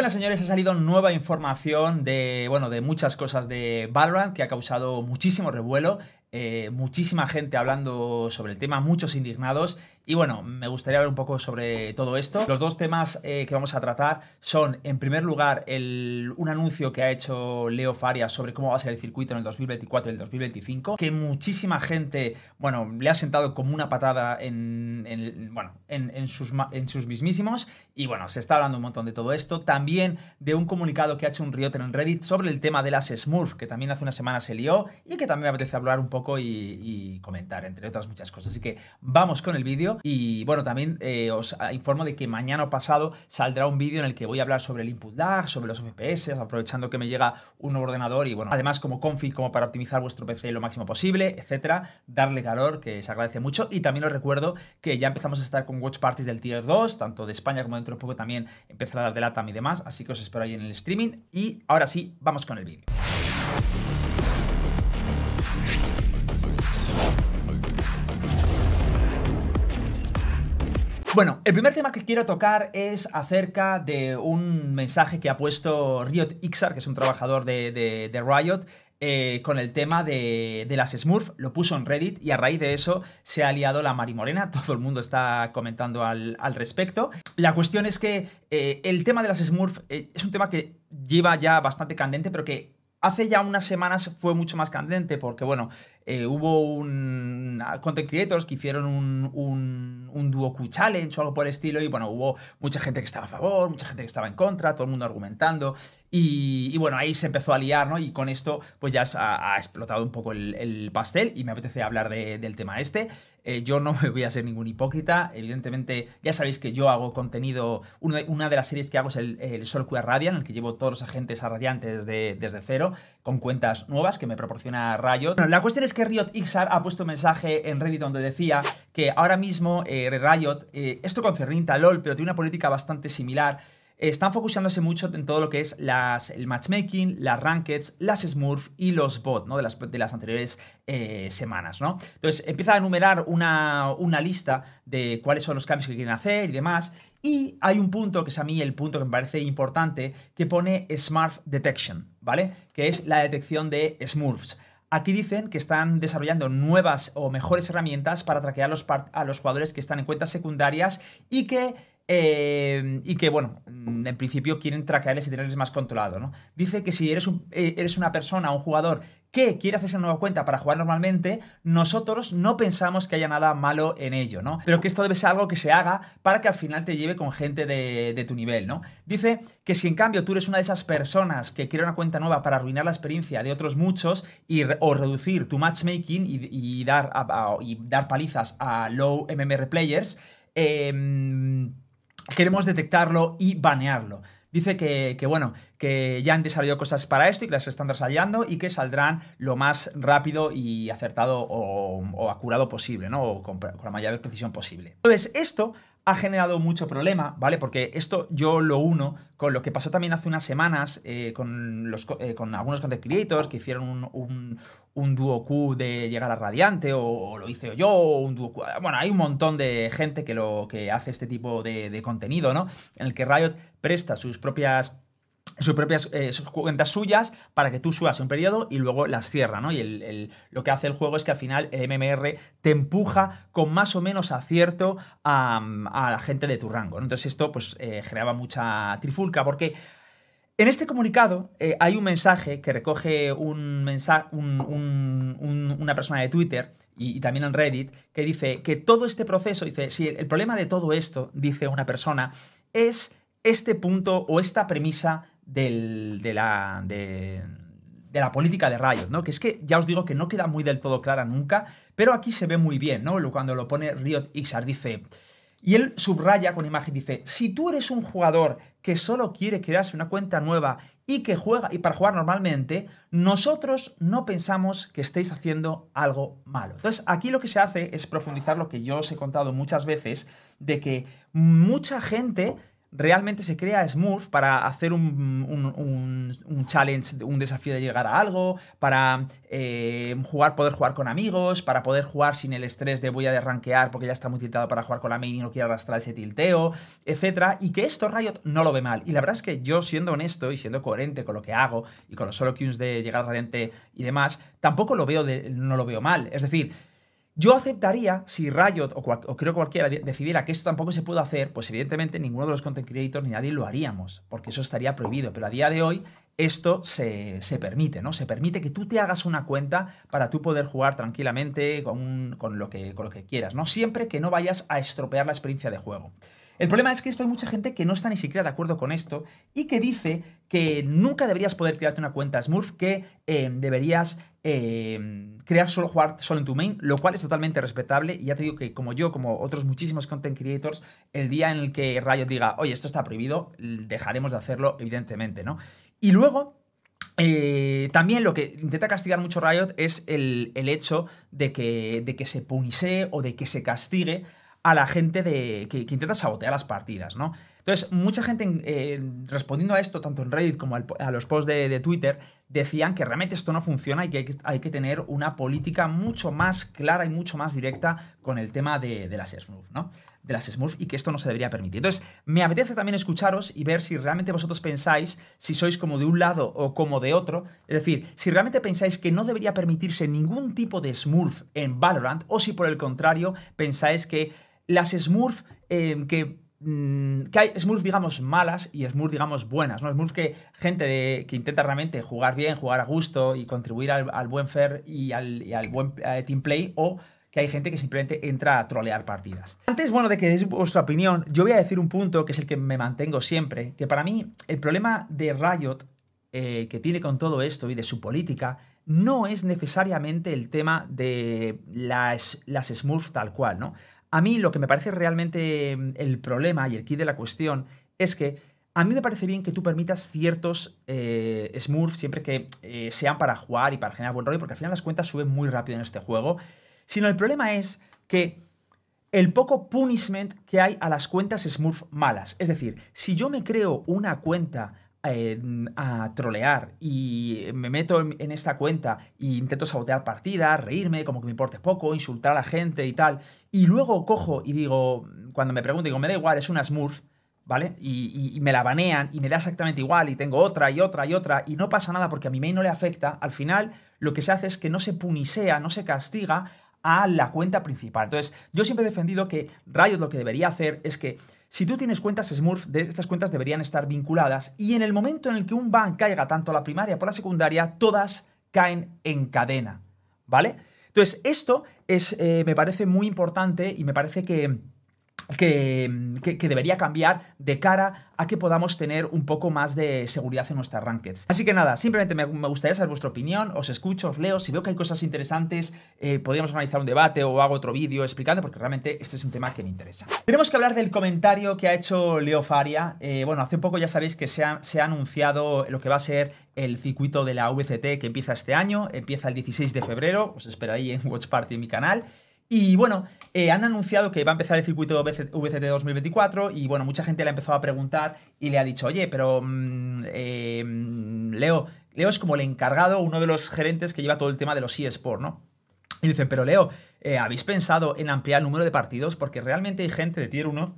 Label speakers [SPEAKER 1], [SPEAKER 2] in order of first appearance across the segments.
[SPEAKER 1] buenas señores, ha salido nueva información de, bueno, de muchas cosas de Valorant que ha causado muchísimo revuelo, eh, muchísima gente hablando sobre el tema, muchos indignados y bueno, me gustaría hablar un poco sobre todo esto. Los dos temas eh, que vamos a tratar son, en primer lugar, un anuncio que ha hecho Leo Faria sobre cómo va a ser el circuito en el 2024 y el 2025, que muchísima gente, bueno, le ha sentado como una patada en, bueno, en, sus, en sus mismísimos. Y bueno, se está hablando un montón de todo esto. También de un comunicado que ha hecho un Rioter en Reddit sobre el tema de las Smurf, que también hace una semana se lió y que también me apetece hablar un poco y comentar, entre otras muchas cosas. Así que vamos con el vídeo. Y bueno, también eh, os informo de que mañana o pasado saldrá un vídeo en el que voy a hablar sobre el input lag, sobre los FPS, aprovechando que me llega un nuevo ordenador y bueno, además como config, como para optimizar vuestro PC lo máximo posible, etcétera, darle calor, que se agradece mucho. Y también os recuerdo que ya empezamos a estar con watch parties del tier 2, tanto de España como dentro de poco también empezará las de LATAM y demás, así que os espero ahí en el streaming. Y ahora sí, vamos con el vídeo. Bueno, el primer tema que quiero tocar es acerca de un mensaje que ha puesto Riot Ixar, que es un trabajador de, de, Riot, eh, con el tema de, de, las Smurf, lo puso en Reddit y a raíz de eso se ha aliado la Mari Morena, todo el mundo está comentando al, respecto. La cuestión es que eh, el tema de las Smurf eh, es un tema que lleva ya bastante candente, pero que hace ya unas semanas fue mucho más candente, porque bueno, eh, hubo un content creators que hicieron un, un, un Duoku Challenge o algo por el estilo, y bueno, hubo mucha gente que estaba a favor, mucha gente que estaba en contra, todo el mundo argumentando. Y, bueno, ahí se empezó a liar, ¿no? Y con esto, pues ya ha, explotado un poco el, pastel y me apetece hablar del tema este. Eh, yo no me voy a ser ningún hipócrita. Evidentemente, ya sabéis que yo hago contenido. Una de, las series que hago es el, el Sol Radiant, en el que llevo todos los agentes a Radiantes desde, cero, con cuentas nuevas que me proporciona Riot. la cuestión es que Riot Ixar ha puesto un mensaje en Reddit donde decía que ahora mismo eh, Riot, eh, esto con Cernita LOL, pero tiene una política bastante similar están focusándose mucho en todo lo que es el matchmaking, las rankings, las smurf y los bots ¿no? de, las, anteriores eh, semanas. ¿no? Entonces empieza a enumerar una, lista de cuáles son los cambios que quieren hacer y demás. Y hay un punto que es a mí el punto que me parece importante que pone Smurf Detection, ¿vale? Que es la detección de Smurfs. Aquí dicen que están desarrollando nuevas o mejores herramientas para traquear a los jugadores que están en cuentas secundarias y que eh, y que, bueno, mm, en principio quieren traquearles y tenerles más controlado, ¿no? Dice que si eres, eh, eres una persona, un jugador que quiere hacerse una nueva cuenta para jugar normalmente, nosotros no pensamos que haya nada malo en ello, ¿no? Pero que esto debe ser algo que se haga para que al final te lleve con gente de, tu nivel, ¿no? Dice que si en cambio tú eres una de esas personas que quiere una cuenta nueva para arruinar la experiencia de otros muchos y, o reducir tu matchmaking y, dar, y dar palizas a low MMR players, eh, queremos detectarlo y banearlo. Dice que, bueno, que ya han desarrollado cosas para esto y que las están desarrollando y que saldrán lo más rápido y acertado o, acurado posible, ¿no? con la mayor precisión posible. Entonces, esto ha generado mucho problema, ¿vale? Porque esto yo lo uno con lo que pasó también hace unas semanas eh, con, los, eh, con algunos content creators que hicieron un, un, Q de llegar a Radiante, o, lo hice yo, o un duo Q. Bueno, hay un montón de gente que, lo, que hace este tipo de, de contenido, ¿no? En el que Riot presta sus propias sus propias eh, cuentas suyas para que tú subas un periodo y luego las cierra, ¿no? Y lo que hace el juego es que al final el MMR te empuja con más o menos acierto a, la gente de tu rango. Entonces esto pues eh, generaba mucha trifulca porque... En este comunicado eh, hay un mensaje que recoge un mensaje, una persona de Twitter y, también en Reddit que dice que todo este proceso, dice, si el problema de todo esto, dice una persona, es este punto o esta premisa de, la, de, la política de Riot, ¿no? Que es que ya os digo que no queda muy del todo clara nunca, pero aquí se ve muy bien, ¿no? Cuando lo pone Riot Ixar, dice... Y él subraya con imagen, dice, si tú eres un jugador que solo quiere crearse una cuenta nueva y que juega y para jugar normalmente, nosotros no pensamos que estéis haciendo algo malo. Entonces, aquí lo que se hace es profundizar lo que yo os he contado muchas veces, de que mucha gente realmente se crea Smurf para hacer un, un, challenge, un desafío de llegar a algo, para eh, jugar, poder jugar con amigos, para poder jugar sin el estrés de voy a derranquear porque ya está muy tiltado para jugar con la main y no quiero arrastrar ese tilteo, etc. Y que esto Riot no lo ve mal. Y la verdad es que yo, siendo honesto y siendo coherente con lo que hago y con los solo queues de llegar radiante y demás, tampoco lo veo de, no lo veo mal. Es decir, yo aceptaría si Riot o, creo cualquiera decidiera que esto tampoco se puede hacer, pues evidentemente ninguno de los content creators ni nadie lo haríamos, porque eso estaría prohibido. Pero a día de hoy esto se, permite, ¿no? Se permite que tú te hagas una cuenta para tú poder jugar tranquilamente con, con, lo que, con lo que quieras, ¿no? Siempre que no vayas a estropear la experiencia de juego. El problema es que esto hay mucha gente que no está ni siquiera de acuerdo con esto y que dice que nunca deberías poder crearte una cuenta Smurf, que eh, deberías eh, crear solo, jugar solo en tu main, lo cual es totalmente respetable. Y ya te digo que como yo, como otros muchísimos content creators, el día en el que Riot diga, oye, esto está prohibido, dejaremos de hacerlo, evidentemente, ¿no? Y luego eh, también lo que intenta castigar mucho Riot es el, hecho de que, de que se punice o de que se castigue a la gente de, que, intenta sabotear las partidas, ¿no? Entonces, mucha gente respondiendo a esto, tanto en Reddit como a los posts de, Twitter, decían que realmente esto no funciona y que hay, que tener una política mucho más clara y mucho más directa con el tema de, las Smurf, ¿no? De las Smurf y que esto no se debería permitir. Entonces, me apetece también escucharos y ver si realmente vosotros pensáis si sois como de un lado o como de otro. Es decir, si realmente pensáis que no debería permitirse ningún tipo de Smurf en Valorant o si por el contrario pensáis que las Smurf eh, mm, que hay Smurfs, digamos, malas y Smurfs, digamos, buenas, ¿no? Smurfs que gente que intenta realmente jugar bien, jugar a gusto y contribuir al, buen fair y al, buen eh, team play o que hay gente que simplemente entra a trolear partidas. Antes, bueno, de que des vuestra opinión, yo voy a decir un punto que es el que me mantengo siempre, que para mí el problema de Riot eh, que tiene con todo esto y de su política no es necesariamente el tema de las, las Smurfs tal cual, ¿no? A mí lo que me parece realmente mm, el problema y el kit de la cuestión es que a mí me parece bien que tú permitas ciertos eh, Smurfs siempre que eh, sean para jugar y para generar buen rollo, porque al final las cuentas suben muy rápido en este juego. Sino el problema es que el poco punishment que hay a las cuentas Smurf malas. Es decir, si yo me creo una cuenta a trolear y me meto en, esta cuenta e intento sabotear partidas, reírme, como que me importe poco, insultar a la gente y tal. Y luego cojo y digo, cuando me preguntan, digo, me da igual, es una Smurf, ¿vale? Y, me la banean y me da exactamente igual y tengo otra y otra y otra y no pasa nada porque a mi mail no le afecta. Al final lo que se hace es que no se punisea, no se castiga a la cuenta principal. Entonces, yo siempre he defendido que Riot lo que debería hacer es que si tú tienes cuentas Smurf, de estas cuentas deberían estar vinculadas y en el momento en el que un ban caiga tanto a la primaria como la secundaria, todas caen en cadena, ¿vale? Entonces, esto es, eh, me parece muy importante y me parece que que, debería cambiar de cara a que podamos tener un poco más de seguridad en nuestras rankings. Así que nada, simplemente me, gustaría saber vuestra opinión, os escucho, os leo, si veo que hay cosas interesantes, eh, podríamos organizar un debate o hago otro vídeo explicando, porque realmente este es un tema que me interesa. Tenemos que hablar del comentario que ha hecho Leo Faria. Eh, bueno, hace poco ya sabéis que se ha, anunciado lo que va a ser el circuito de la VCT que empieza este año, empieza el 16 de febrero, os esperaré en Watch Party en mi canal. Y bueno, eh, han anunciado que va a empezar el circuito VCT 2024 y bueno, mucha gente le ha empezado a preguntar y le ha dicho, oye, pero mm, eh, mm, Leo, Leo es como el encargado, uno de los gerentes que lleva todo el tema de los eSports, ¿no? Y dicen, pero Leo, eh, ¿habéis pensado en ampliar el número de partidos? Porque realmente hay gente de Tier 1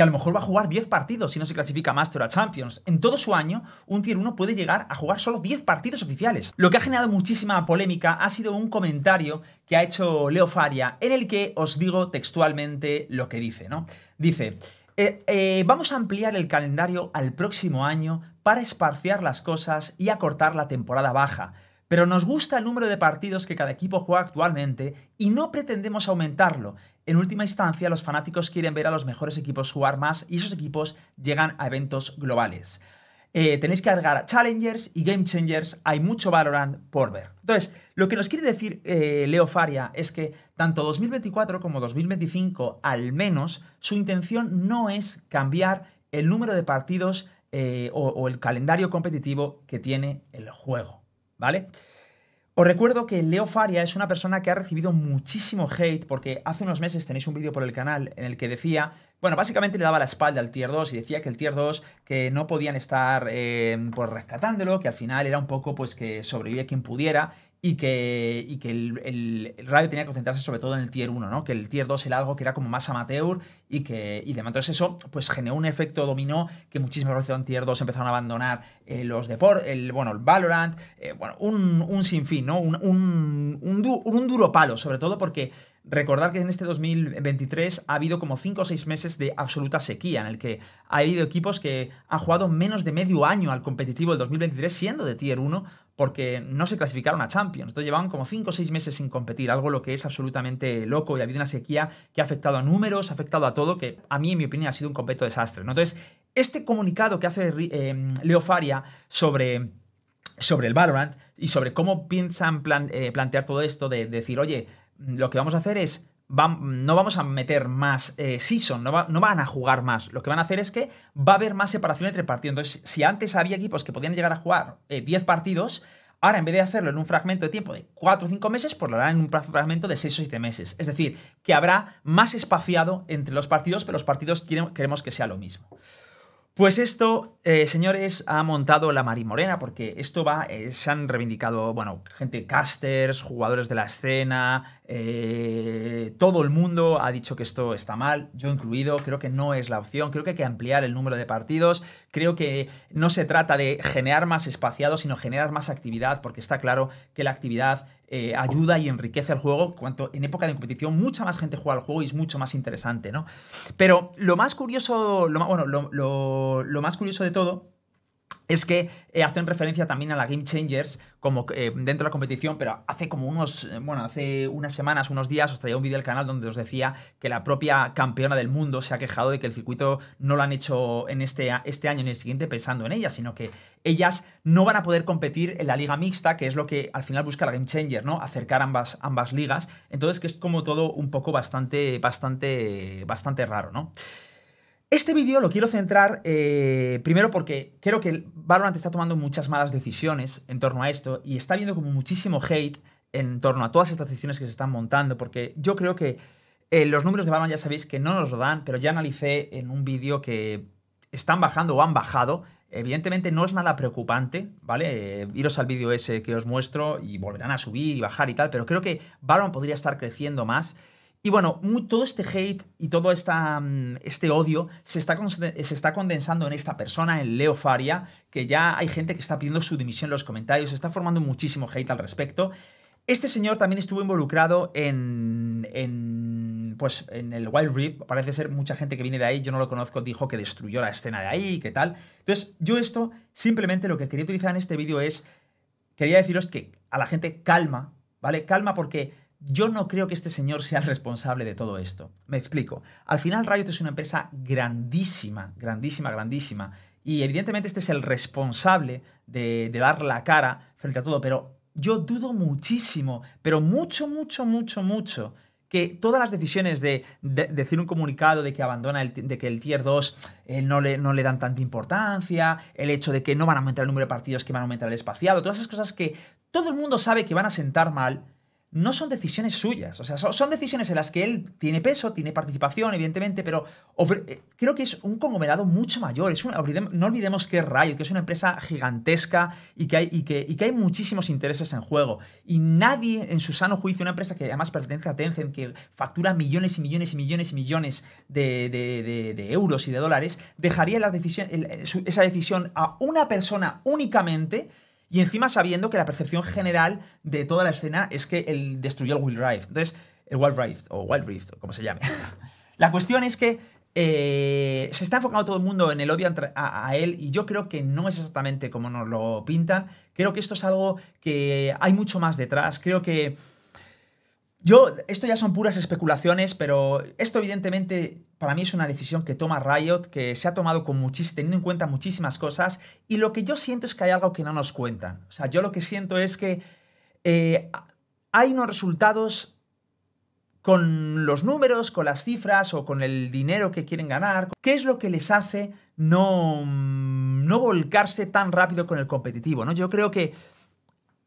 [SPEAKER 1] que a lo mejor va a jugar 10 partidos si no se clasifica Master a Champions. En todo su año, un Tier 1 puede llegar a jugar solo 10 partidos oficiales. Lo que ha generado muchísima polémica ha sido un comentario que ha hecho Leo Faria, en el que os digo textualmente lo que dice, ¿no? Dice... Eh, eh, vamos a ampliar el calendario al próximo año para esparciar las cosas y acortar la temporada baja pero nos gusta el número de partidos que cada equipo juega actualmente y no pretendemos aumentarlo. En última instancia, los fanáticos quieren ver a los mejores equipos jugar más y esos equipos llegan a eventos globales. Eh, tenéis que agregar Challengers y Game Changers, hay mucho Valorant por ver. Entonces, lo que nos quiere decir eh, Leo Faria es que tanto 2024 como 2025, al menos, su intención no es cambiar el número de partidos eh, o el calendario competitivo que tiene el juego. ¿vale? Os recuerdo que Leo Faria es una persona que ha recibido muchísimo hate porque hace unos meses tenéis un vídeo por el canal en el que decía, bueno, básicamente le daba la espalda al tier 2 y decía que el tier 2 que no podían estar eh, pues rescatándolo, que al final era un poco pues que sobrevivía quien pudiera y que, y que el, radio tenía que concentrarse sobre todo en el tier 1, ¿no? que el tier 2 era algo que era como más amateur y que y demás. Entonces eso pues generó un efecto dominó que muchísimas veces en tier 2 empezaron a abandonar eh, los deportes, el, bueno, el Valorant, eh, bueno, un, un sinfín, ¿no? Un, un, duro palo, sobre todo porque recordar que en este 2023 ha habido como 5 o 6 meses de absoluta sequía, en el que ha habido equipos que han jugado menos de medio año al competitivo del 2023, siendo de tier 1, porque no se clasificaron a Champions. Entonces llevaban como 5 o 6 meses sin competir, algo lo que es absolutamente loco y ha habido una sequía que ha afectado a números, ha afectado a todo, que a mí, en mi opinión, ha sido un completo desastre. Entonces, este comunicado que hace eh, Leo Faria sobre, sobre el Valorant y sobre cómo piensan eh, plantear todo esto, de decir, oye, lo que vamos a hacer es no vamos a meter más eh, season, no, van a jugar más. Lo que van a hacer es que va a haber más separación entre partidos. Entonces, si antes había equipos que podían llegar a jugar 10 eh, partidos, ahora en vez de hacerlo en un fragmento de tiempo de 4 o 5 meses, pues lo harán en un fragmento de 6 o 7 meses. Es decir, que habrá más espaciado entre los partidos, pero los partidos queremos que sea lo mismo. Pues esto, eh, señores, ha montado la Marimorena, porque esto va, eh, se han reivindicado, bueno, gente, casters, jugadores de la escena, eh, todo el mundo ha dicho que esto está mal, yo incluido, creo que no es la opción, creo que hay que ampliar el número de partidos, creo que no se trata de generar más espaciados, sino generar más actividad, porque está claro que la actividad eh, ayuda y enriquece el juego, cuanto en época de competición mucha más gente juega al juego y es mucho más interesante, ¿no? Pero lo más curioso, lo, bueno, lo más curioso de todo es que eh, hacen referencia también a la Game Changers como eh, dentro de la competición, pero hace como unos, eh, bueno, hace unas semanas, unos días os traía un vídeo del canal donde os decía que la propia campeona del mundo se ha quejado de que el circuito no lo han hecho en este, este año ni el siguiente pensando en ella, sino que ellas no van a poder competir en la liga mixta, que es lo que al final busca la Game Changers, ¿no? Acercar ambas, ambas ligas. Entonces que es como todo un poco bastante, bastante, bastante raro, ¿no? Este vídeo lo quiero centrar eh, primero porque creo que Valorant está tomando muchas malas decisiones en torno a esto y está viendo como muchísimo hate en torno a todas estas decisiones que se están montando, porque yo creo que eh, los números de Valorant ya sabéis que no nos lo dan, pero ya analicé en un vídeo que están bajando o han bajado. Evidentemente no es nada preocupante, ¿vale? Eh, iros al vídeo ese que os muestro y volverán a subir y bajar y tal, pero creo que Baron podría estar creciendo más y bueno, todo este hate y todo mm, este odio se está, se está condensando en esta persona, en Leo Faria, que ya hay gente que está pidiendo su dimisión en los comentarios, se está formando muchísimo hate al respecto. Este señor también estuvo involucrado en, en, pues, en el Wild Reef. Parece ser mucha gente que viene de ahí, yo no lo conozco, dijo que destruyó la escena de ahí, qué tal. Entonces, yo esto simplemente lo que quería utilizar en este vídeo es, quería deciros que a la gente calma, ¿vale? Calma porque yo no creo que este señor sea el responsable de todo esto. Me explico. Al final Riot es una empresa grandísima, grandísima, grandísima. Y evidentemente este es el responsable de, dar la cara frente a todo. Pero yo dudo muchísimo, pero mucho, mucho, mucho, mucho que todas las decisiones de, decir un comunicado de que abandona, el, de que el tier 2 eh, no, le, no le dan tanta importancia, el hecho de que no van a aumentar el número de partidos, que van a aumentar el espaciado, todas esas cosas que todo el mundo sabe que van a sentar mal, no son decisiones suyas. O sea, son decisiones en las que él tiene peso, tiene participación, evidentemente, pero eh, creo que es un conglomerado mucho mayor. Es no olvidemos que es que es una empresa gigantesca y que, hay, que, que hay muchísimos intereses en juego. Y nadie en su sano juicio, una empresa que además pertenece a Tencent, que factura millones y millones y millones y millones de, euros y de dólares, dejaría eh, esa decisión a una persona únicamente y encima sabiendo que la percepción general de toda la escena es que él destruyó el Wild Rift. Entonces, el Wild Rift, o Wild Rift, como se llame. la cuestión es que eh, se está enfocando todo el mundo en el odio a, a, él y yo creo que no es exactamente como nos lo pintan. Creo que esto es algo que hay mucho más detrás. Creo que yo, esto ya son puras especulaciones, pero esto evidentemente para mí es una decisión que toma Riot, que se ha tomado con teniendo en cuenta muchísimas cosas, y lo que yo siento es que hay algo que no nos cuentan. O sea, yo lo que siento es que eh, hay unos resultados con los números, con las cifras o con el dinero que quieren ganar. ¿Qué es lo que les hace no, no volcarse tan rápido con el competitivo? ¿no? Yo creo que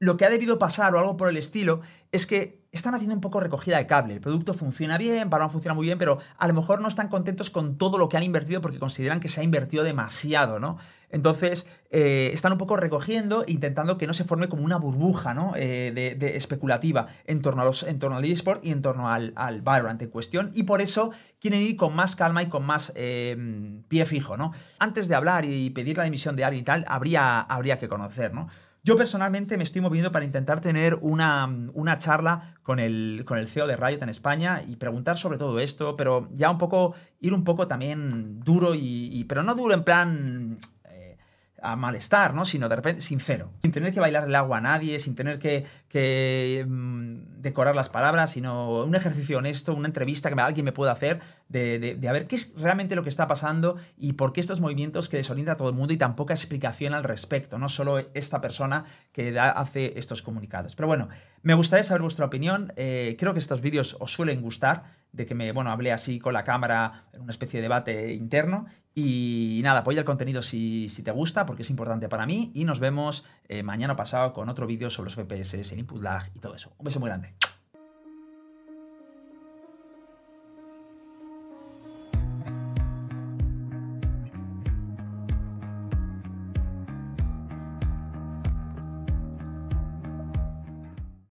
[SPEAKER 1] lo que ha debido pasar o algo por el estilo es que están haciendo un poco recogida de cable. El producto funciona bien, para funciona muy bien, pero a lo mejor no están contentos con todo lo que han invertido porque consideran que se ha invertido demasiado, ¿no? Entonces, eh, están un poco recogiendo, intentando que no se forme como una burbuja, ¿no? Eh, de, especulativa en torno, a los, en al eSport y en torno al, al en cuestión. Y por eso quieren ir con más calma y con más eh, pie fijo, ¿no? Antes de hablar y pedir la dimisión de alguien y tal, habría, habría que conocer, ¿no? Yo personalmente me estoy moviendo para intentar tener una, charla con el, con el CEO de Riot en España y preguntar sobre todo esto, pero ya un poco, ir un poco también duro y pero no duro en plan a malestar, ¿no? Sino de repente, sincero. Sin tener que bailar el agua a nadie, sin tener que, mm, decorar las palabras, sino un ejercicio honesto, una entrevista que alguien me pueda hacer de, a ver qué es realmente lo que está pasando y por qué estos movimientos que desorientan a todo el mundo y tan poca explicación al respecto, no solo esta persona que da, hace estos comunicados. Pero bueno, me gustaría saber vuestra opinión. Eh, creo que estos vídeos os suelen gustar de que me, bueno, hablé así con la cámara en una especie de debate interno. Y nada, apoya el contenido si, si te gusta, porque es importante para mí. Y nos vemos eh, mañana pasado con otro vídeo sobre los FPS, el input lag y todo eso. Un beso muy grande.